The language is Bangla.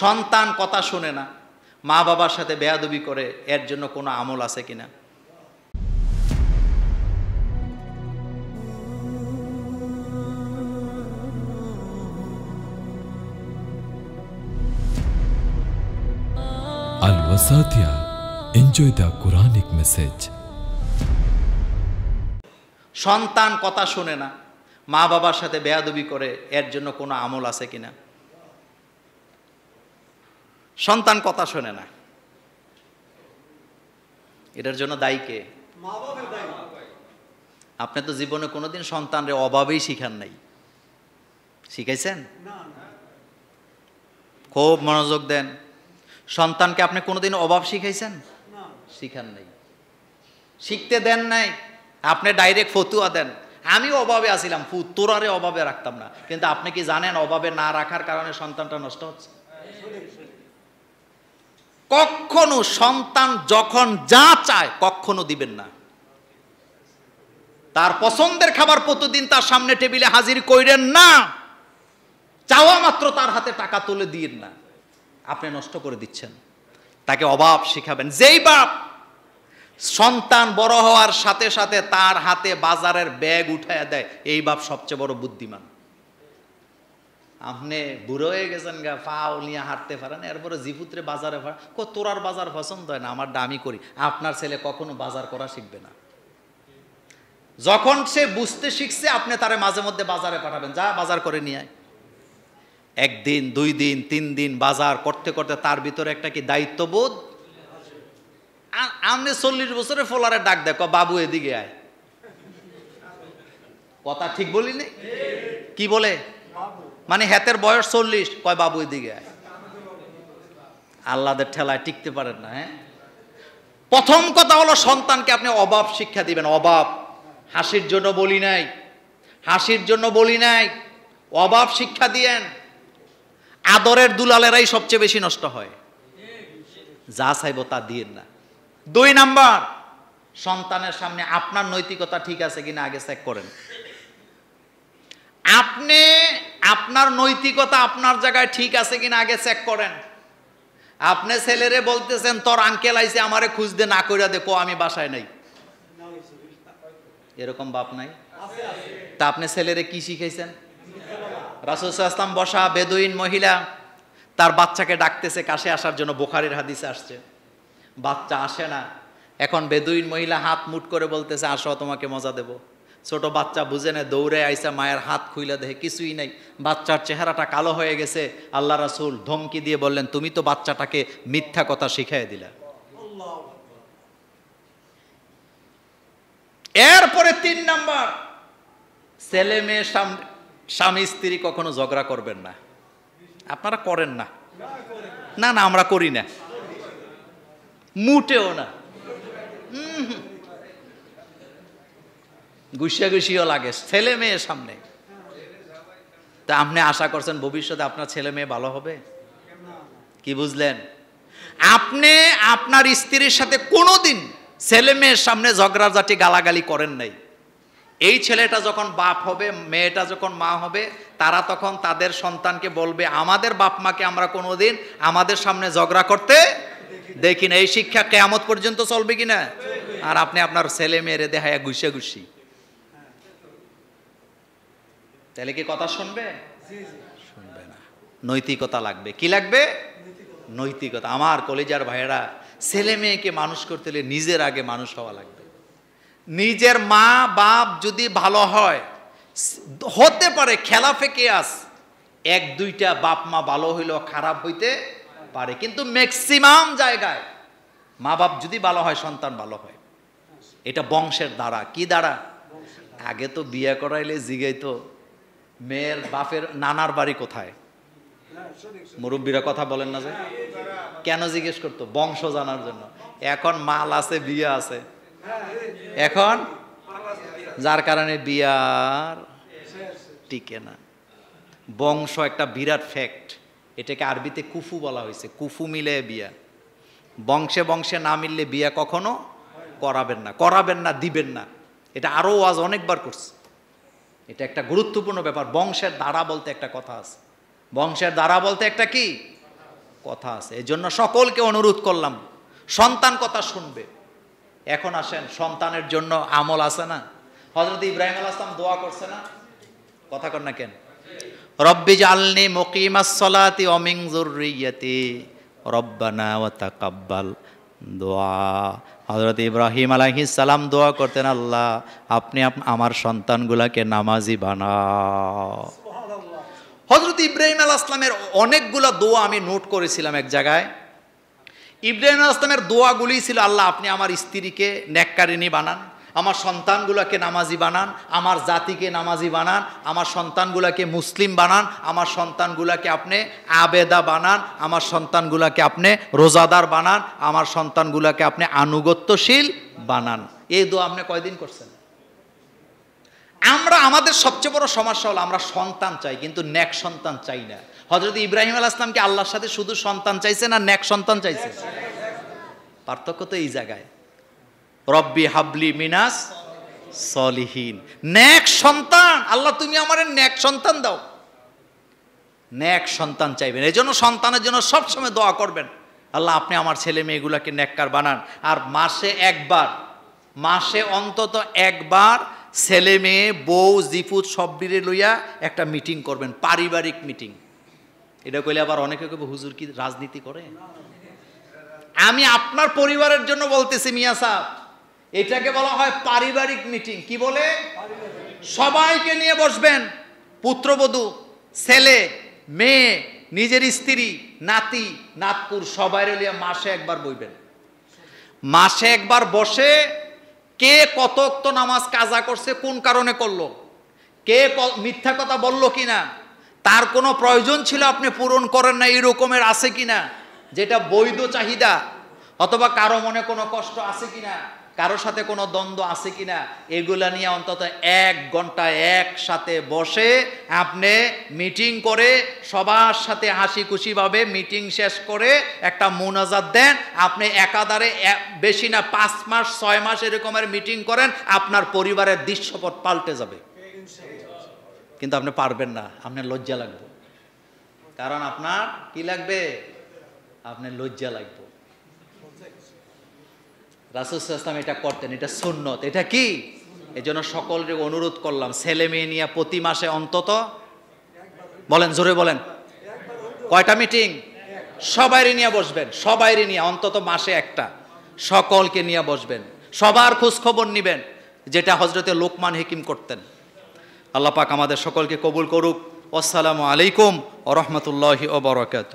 সন্তান কথা শুনে না মা বাবার সাথে বেয়াদবি করে এর জন্য কোনো আমল আছে কিনা আল Wasatia, enjoy the Quranic message সন্তান কথা শুনে না মা বাবার সাথে বেয়াদবি করে এর জন্য কোনো আমল আছে কিনা সন্তান কথা শোনে না এটার জন্য দায়ী কে আপনি তো জীবনে কোনোদিন সন্তানের অভাবেই শিখান নাই শিখাইছেন খুব মনোযোগ দেন সন্তানকে আপনি কোনোদিন অভাব শিখাইছেন শিখান নাই শিখতে দেন নাই আপনি ডাইরেক্ট ফতুয়া দেন আমি অভাবে আসিলাম তোরারে অভাবে রাখতাম না কিন্তু আপনি কি জানেন অভাবে না রাখার কারণে সন্তানটা নষ্ট হচ্ছে হ্যাঁ, কখনো সন্তান যখন যা চায় কখনো দিবেন না তার পছন্দের খাবার প্রতিদিন তার সামনে টেবিলে হাজির করেন না চাওয়া মাত্র তার হাতে টাকা তুলে দিন না আপনি নষ্ট করে দিচ্ছেন তাকে অভাব শিখাবেন যেই বাপ সন্তান বড় হওয়ার সাথে সাথে তার হাতে বাজারের ব্যাগ উঠায় দেয় এই বাপ সবচেয়ে বড় বুদ্ধিমান আপনি বুড়ো হয়ে গেছেন গা পাও নিয়ে হাঁটতে পারেন এরপরে জিপুত্রে বাজারে কো তোরার বাজার পছন্দ হয় না আমার দামি করি আপনার ছেলে কখনো বাজার করা শিখবে না যখন সে বুঝতে শিখছে আপনি তারে মাঝে মধ্যে বাজারে পাঠাবেন যা বাজার করে নিয়ে আয় একদিন দুই দিন তিন দিন বাজার করতে করতে তার ভিতরে একটা কি দায়িত্ববোধ আপনি চল্লিশ বছরে ফোলারে ডাক ক বাবু এদিকে আয় কথা ঠিক বলিনি কি বলে মানে হেতের বয়স চল্লিশ কয় বাবু দিকে আল্লাদের ঠেলায় টিকতে পারেন না হ্যাঁ প্রথম কথা হলো সন্তানকে আপনি অভাব শিক্ষা দিবেন অভাব হাসির জন্য বলি নাই হাসির জন্য বলি নাই অভাব শিক্ষা দিয়েন আদরের দুলালেরাই সবচেয়ে বেশি নষ্ট হয় যা চাইব তা দিয়েন না দুই নাম্বার সন্তানের সামনে আপনার নৈতিকতা ঠিক আছে কিনা আগে চেক করেন আপনি আপনার নৈতিকতা আপনার জায়গায় ঠিক আছে কিনা আগে চেক করেন আপনি ছেলেরে বলতেছেন তোর আঙ্কেল আইসে আমারে খুঁজতে না দে দেখো আমি বাসায় নাই এরকম বাপ নাই তা আপনি ছেলেরে কি শিখাইছেন রাসুসাল্লাম বসা বেদুইন মহিলা তার বাচ্চাকে ডাকতেছে কাশে আসার জন্য বোখারের হাদিসে আসছে বাচ্চা আসে না এখন বেদুইন মহিলা হাত মুট করে বলতেছে আসো তোমাকে মজা দেবো ছোট বাচ্চা বুঝে নেয় দৌড়ে আইসা মায়ের হাত খুইলা দেখে কিছুই নাই বাচ্চার চেহারাটা কালো হয়ে গেছে আল্লাহ রাসুল ধমকি দিয়ে বললেন তুমি তো বাচ্চাটাকে মিথ্যা কথা শিখাই দিলা এরপরে তিন নাম্বার ছেলে মেয়ে স্বামী স্ত্রী কখনো ঝগড়া করবেন না আপনারা করেন না না না আমরা করি না মুটেও না গুছিয়াগুছিও লাগে ছেলে মেয়ে সামনে তা আপনি আশা করছেন ভবিষ্যতে আপনার ছেলে মেয়ে ভালো হবে কি বুঝলেন আপনি আপনার স্ত্রীর সাথে কোনো দিন ছেলে মেয়ের সামনে ঝগড়াঝাটি গালাগালি করেন নাই এই ছেলেটা যখন বাপ হবে মেয়েটা যখন মা হবে তারা তখন তাদের সন্তানকে বলবে আমাদের বাপ মাকে আমরা কোনো দিন আমাদের সামনে ঝগড়া করতে দেখি না এই শিক্ষা কেয়ামত পর্যন্ত চলবে কিনা আর আপনি আপনার ছেলে মেয়েরে দেহায় ঘুষে ঘুষি তাহলে কি কথা শুনবে শুনবে না নৈতিকতা লাগবে কি লাগবে নৈতিকতা আমার কলেজার ভাইয়েরা ছেলে মেয়েকে মানুষ করতে হলে নিজের আগে মানুষ হওয়া লাগবে নিজের মা বাপ যদি ভালো হয় হতে পারে খেলা ফেঁকে আস এক দুইটা বাপ মা ভালো হইল খারাপ হইতে পারে কিন্তু ম্যাক্সিমাম জায়গায় মা বাপ যদি ভালো হয় সন্তান ভালো হয় এটা বংশের দ্বারা কি দ্বারা আগে তো বিয়ে করাইলে জিগাইতো মেয়ের বাপের নানার বাড়ি কোথায় মুরব্বীরা কথা বলেন না যে কেন জিজ্ঞেস করতো বংশ জানার জন্য এখন মাল আছে বিয়ে আছে এখন যার কারণে বিয়ার টিকে না বংশ একটা বিরাট ফ্যাক্ট এটাকে আরবিতে কুফু বলা হয়েছে কুফু মিলে বিয়া বংশে বংশে না মিললে বিয়া কখনো করাবেন না করাবেন না দিবেন না এটা আরও আজ অনেকবার করছে এটা একটা গুরুত্বপূর্ণ ব্যাপার বংশের দ্বারা বলতে একটা কথা আছে বংশের দ্বারা বলতে একটা কি কথা আছে এই জন্য সকলকে অনুরোধ করলাম সন্তান কথা শুনবে এখন আসেন সন্তানের জন্য আমল আছে না হজরত ইব্রাহিম আল আসলাম দোয়া করছে না কথা কর না কেন রব্বি জালনি মুকিমাস সলাতি অমিং জরুরি রব্বানা তা তাকাব্বাল দোয়া হজরত ইব্রাহিম সালাম দোয়া করতেন আল্লাহ আপনি আমার সন্তানগুলাকে নামাজি বানাও হজরত ইব্রাহিম আল আসলামের অনেকগুলো দোয়া আমি নোট করেছিলাম এক জায়গায় ইব্রাহিম আল আসলামের দোয়াগুলি ছিল আল্লাহ আপনি আমার স্ত্রীকে ন্যাক্কারিনী বানান আমার সন্তানগুলোকে নামাজি বানান আমার জাতিকে নামাজি বানান আমার সন্তানগুলোকে মুসলিম বানান আমার সন্তানগুলোকে আপনি আবেদা বানান আমার সন্তানগুলোকে আপনি রোজাদার বানান আমার সন্তানগুলোকে আপনি আনুগত্যশীল বানান এই দোয়া আপনি কয়দিন করছেন আমরা আমাদের সবচেয়ে বড় সমস্যা হলো আমরা সন্তান চাই কিন্তু ন্যাক সন্তান চাই না হজরত ইব্রাহিম আল ইসলামকে আল্লাহর সাথে শুধু সন্তান চাইছে না ন্যাক সন্তান চাইছে পার্থক্য তো এই জায়গায় রব্বি হাবলি মিনাস সলিহীন ন্যাক সন্তান আল্লাহ তুমি আমার ন্যাক সন্তান দাও ন্যাক সন্তান চাইবেন এই জন্য সন্তানের জন্য সবসময় দোয়া করবেন আল্লাহ আপনি আমার ছেলে মেয়েগুলোকে ন্যাক্কার বানান আর মাসে একবার মাসে অন্তত একবার ছেলে মেয়ে বউ জিফু সব বিড়ে লইয়া একটা মিটিং করবেন পারিবারিক মিটিং এটা কইলে আবার অনেকে কবে হুজুর কি রাজনীতি করে আমি আপনার পরিবারের জন্য বলতেছি মিয়া সাহ এটাকে বলা হয় পারিবারিক মিটিং কি বলে সবাইকে নিয়ে বসবেন পুত্রবধূ ছেলে মেয়ে নিজের স্ত্রী নাতি নাতপুর সবাই লিয়ে মাসে একবার বইবেন মাসে একবার বসে কে কতক্ত নামাজ কাজা করছে কোন কারণে করলো কে মিথ্যা কথা বলল কি না তার কোনো প্রয়োজন ছিল আপনি পূরণ করেন না এরকমের আছে কি না যেটা বৈধ চাহিদা অথবা কারো মনে কোনো কষ্ট আছে কি না কারোর সাথে কোনো দ্বন্দ্ব আছে কি না এগুলা নিয়ে অন্তত এক ঘন্টা একসাথে বসে আপনি মিটিং করে সবার সাথে হাসি খুশিভাবে মিটিং শেষ করে একটা মোনাজাত দেন আপনি একাধারে বেশি না পাঁচ মাস ছয় মাস এরকমের মিটিং করেন আপনার পরিবারের দৃশ্যপট পাল্টে যাবে কিন্তু আপনি পারবেন না আপনার লজ্জা লাগবে কারণ আপনার কি লাগবে আপনার লজ্জা লাগবে রাসুসাম এটা করতেন এটা সুন্নত এটা কি এই জন্য সকলকে অনুরোধ করলাম ছেলে মেয়ে নিয়ে প্রতি মাসে অন্তত বলেন জোরে বলেন কয়টা মিটিং সবাইরে নিয়ে বসবেন সবাইরে নিয়ে অন্তত মাসে একটা সকলকে নিয়ে বসবেন সবার খোঁজখবর নিবেন যেটা হজরতে লোকমান হিকিম করতেন আল্লাপাক আমাদের সকলকে কবুল করুক আসসালামু আলাইকুম ও রহমতুল্লাহি ও বরকাত